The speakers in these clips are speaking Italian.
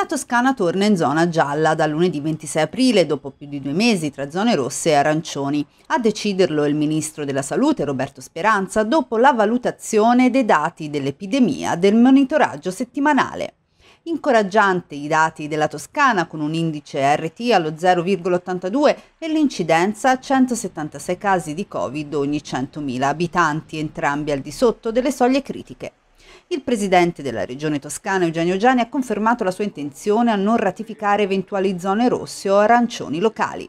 la Toscana torna in zona gialla da lunedì 26 aprile, dopo più di due mesi tra zone rosse e arancioni. A deciderlo il ministro della Salute Roberto Speranza dopo la valutazione dei dati dell'epidemia del monitoraggio settimanale. Incoraggiante i dati della Toscana con un indice RT allo 0,82 e l'incidenza a 176 casi di Covid ogni 100.000 abitanti, entrambi al di sotto delle soglie critiche. Il presidente della regione toscana Eugenio Gianni ha confermato la sua intenzione a non ratificare eventuali zone rosse o arancioni locali.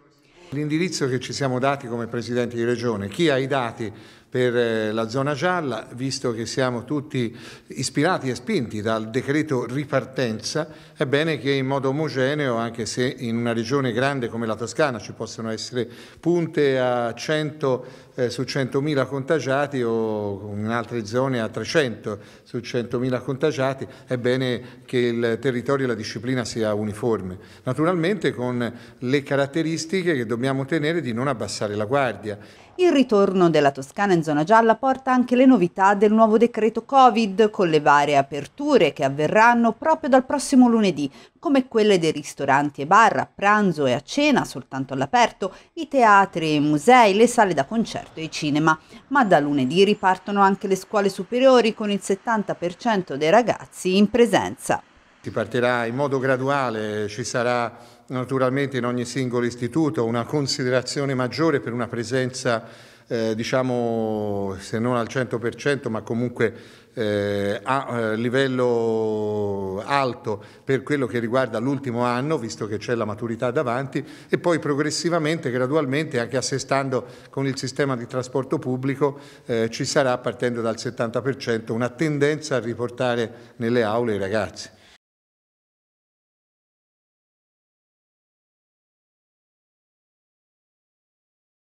L'indirizzo che ci siamo dati come Presidente di Regione, chi ha i dati per eh, la zona gialla, visto che siamo tutti ispirati e spinti dal decreto ripartenza, è bene che in modo omogeneo, anche se in una regione grande come la Toscana ci possono essere punte a 100 eh, su 100.000 contagiati o in altre zone a 300 su 100.000 contagiati, è bene che il territorio e la disciplina sia uniforme. Naturalmente con le caratteristiche che dobbiamo tenere di non abbassare la guardia. Il ritorno della Toscana in zona gialla porta anche le novità del nuovo decreto Covid con le varie aperture che avverranno proprio dal prossimo lunedì, come quelle dei ristoranti e bar a pranzo e a cena soltanto all'aperto, i teatri e i musei, le sale da concerto e i cinema. Ma da lunedì ripartono anche le scuole superiori con il 70% dei ragazzi in presenza. Si partirà in modo graduale, ci sarà naturalmente in ogni singolo istituto una considerazione maggiore per una presenza eh, diciamo se non al 100% ma comunque eh, a eh, livello alto per quello che riguarda l'ultimo anno, visto che c'è la maturità davanti, e poi progressivamente, gradualmente, anche assestando con il sistema di trasporto pubblico, eh, ci sarà, partendo dal 70%, una tendenza a riportare nelle aule i ragazzi.